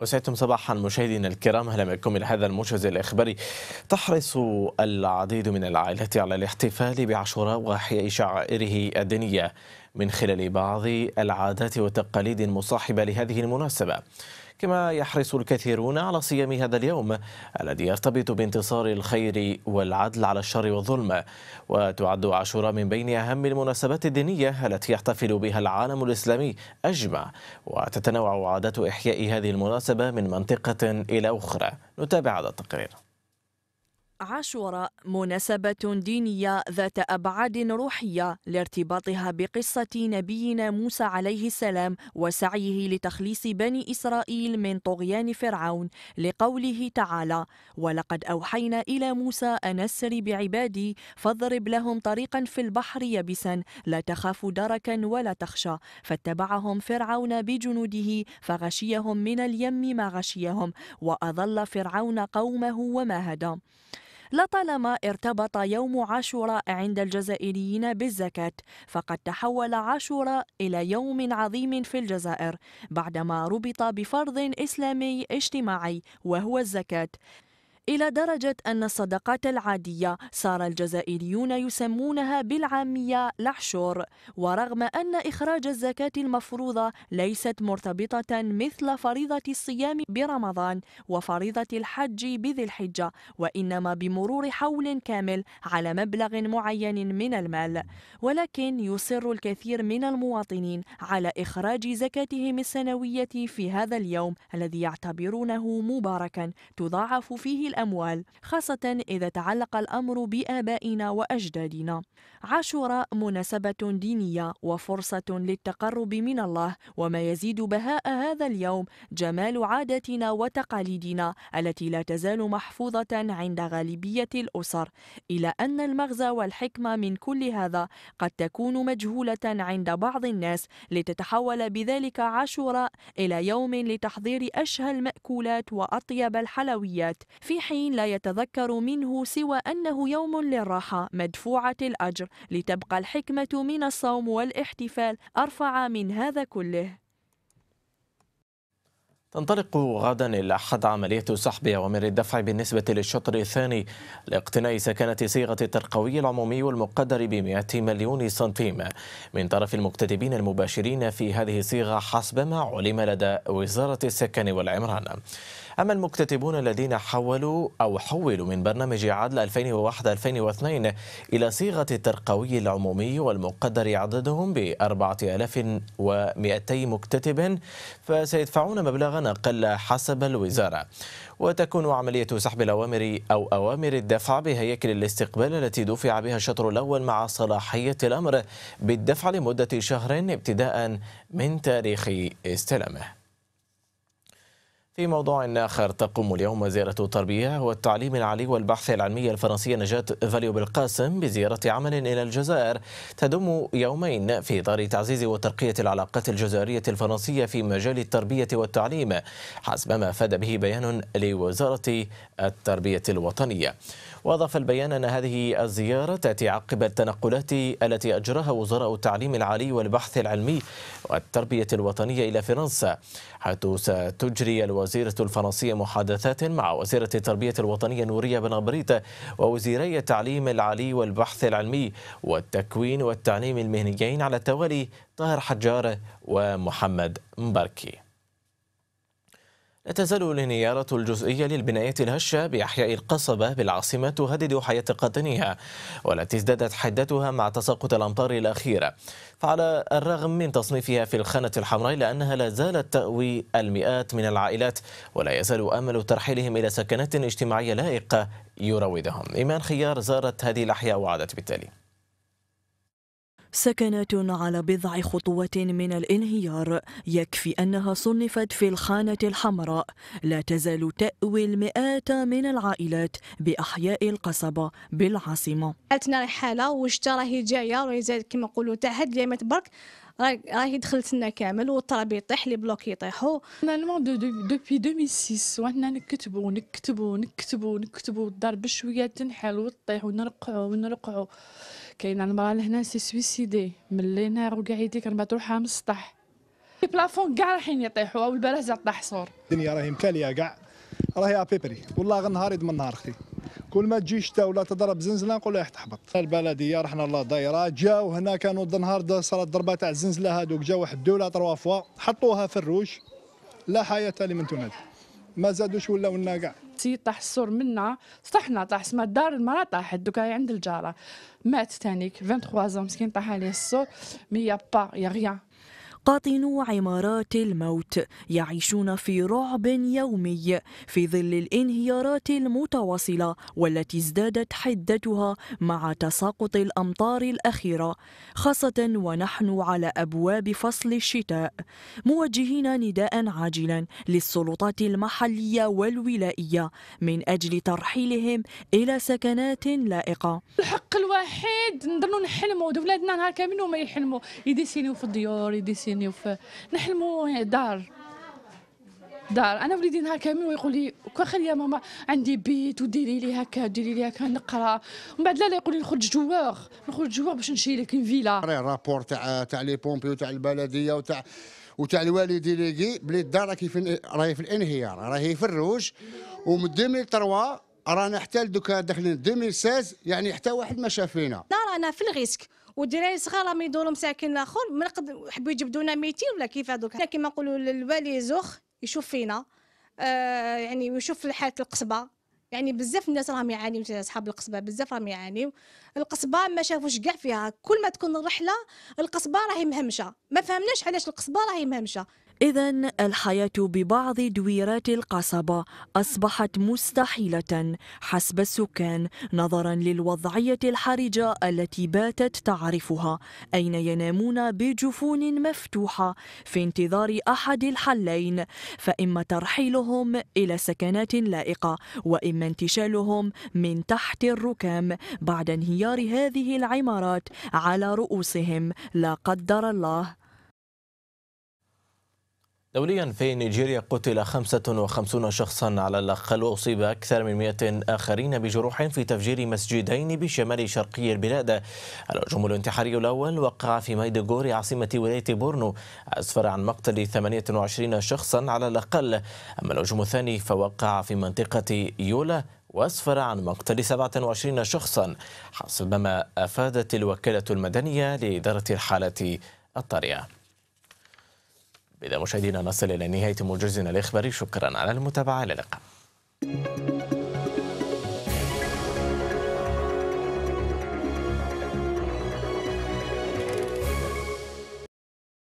وسعدتم صباحا مشاهدينا الكرام اهلا بكم الى هذا الموجز الاخباري تحرص العديد من العائلات على الاحتفال بعاشوراء واحياء شعائره الدينيه من خلال بعض العادات والتقاليد المصاحبه لهذه المناسبه كما يحرص الكثيرون على صيام هذا اليوم الذي يرتبط بانتصار الخير والعدل على الشر والظلم وتعد عاشوراء من بين أهم المناسبات الدينية التي يحتفل بها العالم الإسلامي أجمع وتتنوع عادات إحياء هذه المناسبة من منطقة إلى أخرى نتابع هذا التقرير عاشوراء مناسبة دينية ذات أبعاد روحية لارتباطها بقصة نبينا موسى عليه السلام وسعيه لتخليص بني إسرائيل من طغيان فرعون لقوله تعالى ولقد أوحينا إلى موسى أن أسر بعبادي فاضرب لهم طريقا في البحر يبسا لا تخاف دركا ولا تخشى فاتبعهم فرعون بجنوده فغشيهم من اليم ما غشيهم وأضل فرعون قومه وما هدى لطالما ارتبط يوم عاشوراء عند الجزائريين بالزكاة فقد تحول عاشوراء إلى يوم عظيم في الجزائر بعدما ربط بفرض إسلامي اجتماعي وهو الزكاة إلى درجة أن الصدقات العادية صار الجزائريون يسمونها بالعامية لحشور ورغم أن إخراج الزكاة المفروضة ليست مرتبطة مثل فريضة الصيام برمضان وفريضة الحج بذي الحجة وإنما بمرور حول كامل على مبلغ معين من المال ولكن يصر الكثير من المواطنين على إخراج زكاتهم السنوية في هذا اليوم الذي يعتبرونه مباركا تضاعف فيه الأموال خاصة إذا تعلق الأمر بآبائنا وأجدادنا عاشوراء مناسبة دينية وفرصة للتقرب من الله وما يزيد بهاء هذا اليوم جمال عاداتنا وتقاليدنا التي لا تزال محفوظة عند غالبية الأسر إلى أن المغزى والحكمة من كل هذا قد تكون مجهولة عند بعض الناس لتتحول بذلك عاشوراء إلى يوم لتحضير أشهى المأكولات وأطيب الحلويات في حين لا يتذكر منه سوى أنه يوم للراحة مدفوعة الأجر لتبقى الحكمة من الصوم والاحتفال أرفع من هذا كله تنطلق غدا الأحد عملية سحب أوامر الدفع بالنسبة للشطر الثاني لاقتناء سكنة صيغة الترقوي العمومي المقدر ب 100 مليون سنتيم من طرف المكتتبين المباشرين في هذه الصيغة حسب ما علم لدى وزارة السكن والعمران. أما المكتتبون الذين حولوا أو حولوا من برنامج عدل 2001-2002 إلى صيغة الترقوي العمومي والمقدر عددهم ب 4200 مكتتب فسيدفعون مبلغا أقل حسب الوزارة وتكون عملية سحب الأوامر أو أوامر الدفع بهياكل الاستقبال التي دفع بها الشطر الأول مع صلاحية الأمر بالدفع لمدة شهر ابتداء من تاريخ استلامه في موضوع آخر تقوم اليوم وزيرة التربية والتعليم العالي والبحث العلمي الفرنسية نجاة فاليو بالقاسم بزيارة عمل إلى الجزائر تدوم يومين في إطار تعزيز وترقية العلاقات الجزائرية الفرنسية في مجال التربية والتعليم حسب ما أفاد به بيان لوزارة التربية الوطنية وأضاف البيان أن هذه الزيارة تأتي عقب التنقلات التي أجراها وزراء التعليم العالي والبحث العلمي والتربية الوطنية إلى فرنسا حيث ستجري الوزارة الوزيرة الفرنسية محادثات مع وزيرة التربية الوطنية نورية بن غبريت ووزيري التعليم العالي والبحث العلمي والتكوين والتعليم المهنيين على التوالي طاهر حجار ومحمد مبركي لا تزال الانهيارة الجزئية للبنايات الهشة بأحياء القصبة بالعاصمة تهدد حياة قاطنيها والتي ازدادت حدتها مع تساقط الأمطار الأخيرة فعلى الرغم من تصنيفها في الخانة الحمراء إلا أنها لا زالت تأوي المئات من العائلات ولا يزال أمل ترحيلهم إلى سكنات اجتماعية لائقة يروضهم إيمان خيار زارت هذه الأحياء وعادت بالتالي سكنات على بضع خطوات من الانهيار يكفي أنها صنفت في الخانة الحمراء لا تزال تأوي المئات من العائلات بأحياء القصبة بالعاصمة أتنا الحالة وشتا راهي جاية ويزاد كما نقولوا تحت اللي ما تبرك راهي دخلت لنا كامل والطراب يطيح لي بلوك يطيحوا نورمالمون دوبي 2006 وحنا نكتبوا نكتبوا نكتبوا نكتبوا الدار بشويه تنحل وتطيح ونرقعوا ونرقعوا كاينه المراه لهنا سي سويسيدي ملي نهار وكاع يدي كنبات روحها من السطح البلافون كاع رايحين يطيحوا زاد طاح صور الدنيا راهي مكاليه كاع راهي ابيبري والله غير نهار يضمن نهار اختي كل ما تجي شتاء ولا تضرب زنزله نقول لها تحبط البلديه رحنا الله دايره جاو هنا كانوا النهار صارت ضربه تاع الزنزله هذوك جاو واحد دولا تروا فوا حطوها في الروج لا حياه لمن تنادي ما زادوش ولاو لنا كاع تي طاح السور منا طحنا طاح سما دار المرا طاحت دوكا هي عند الجاره مات تانيك 23 زون مسكين طاح عليه السور مي يا با يا غيان قاطنو عمارات الموت يعيشون في رعب يومي في ظل الانهيارات المتواصلة والتي ازدادت حدتها مع تساقط الأمطار الأخيرة خاصة ونحن على أبواب فصل الشتاء موجهين نداء عاجلا للسلطات المحلية والولائية من أجل ترحيلهم إلى سكنات لائقة الحق الوحيد نضلوا نحلموا ولادنا نهار كامل وما يحلموا يديسينيو في الديور يديسينيو الدنيا وف... نحلموا دار دار انا وليدي نهار كامل ويقول لي واخا يا ماما عندي بيت وديري لي هكا ديري لي هكا نقرا ومن بعد لا لا يقول لي نخرج جوار نخرج جوار باش نشري لك فيلا الرابور تاع تاع لي بومبي وتاع البلديه وتاع وتاع الوالي ديليغي بلي الدار راهي في راهي في الانهيار راهي في الروج ومن 2003 رانا حتى دوكا داخلين 2016 يعني حتى واحد ما شاف فينا لا رانا في الريسك والدراري الصغار راهم يدورو مساكن لاخر من قد حبوا يجبدونا 200 ولا كيف هذوك كيما نقولوا للوالي زوخ يشوف فينا آه يعني ويشوف حاله القصبه يعني بزاف الناس راهم يعانيو اصحاب القصبه بزاف راهم يعانيو القصبه ما شافوش كاع فيها كل ما تكون الرحله القصبه راهي مهمشه ما فهمناش علاش القصبه راهي مهمشه إذا الحياة ببعض دويرات القصبة أصبحت مستحيلة حسب السكان نظرا للوضعية الحرجة التي باتت تعرفها أين ينامون بجفون مفتوحة في انتظار أحد الحلين فإما ترحيلهم إلى سكنات لائقة وإما انتشالهم من تحت الركام بعد انهيار انهيار هذه العمارات على رؤوسهم لا قدر الله دوليا في نيجيريا قتل 55 شخصا على الأقل وأصيب أكثر من 100 آخرين بجروح في تفجير مسجدين بشمال شرقي البلاد الهجوم الانتحاري الأول وقع في مايدغوري عاصمة ولاية بورنو أسفر عن مقتل 28 شخصا على الأقل أما الهجوم الثاني فوقع في منطقة يولا وأسفر عن مقتل 27 شخصا حسب ما أفادت الوكالة المدنية لإدارة الحالة الطارئة بإذا مشاهدينا نصل إلى نهاية موجزنا الإخباري شكرا على المتابعة إلى اللقاء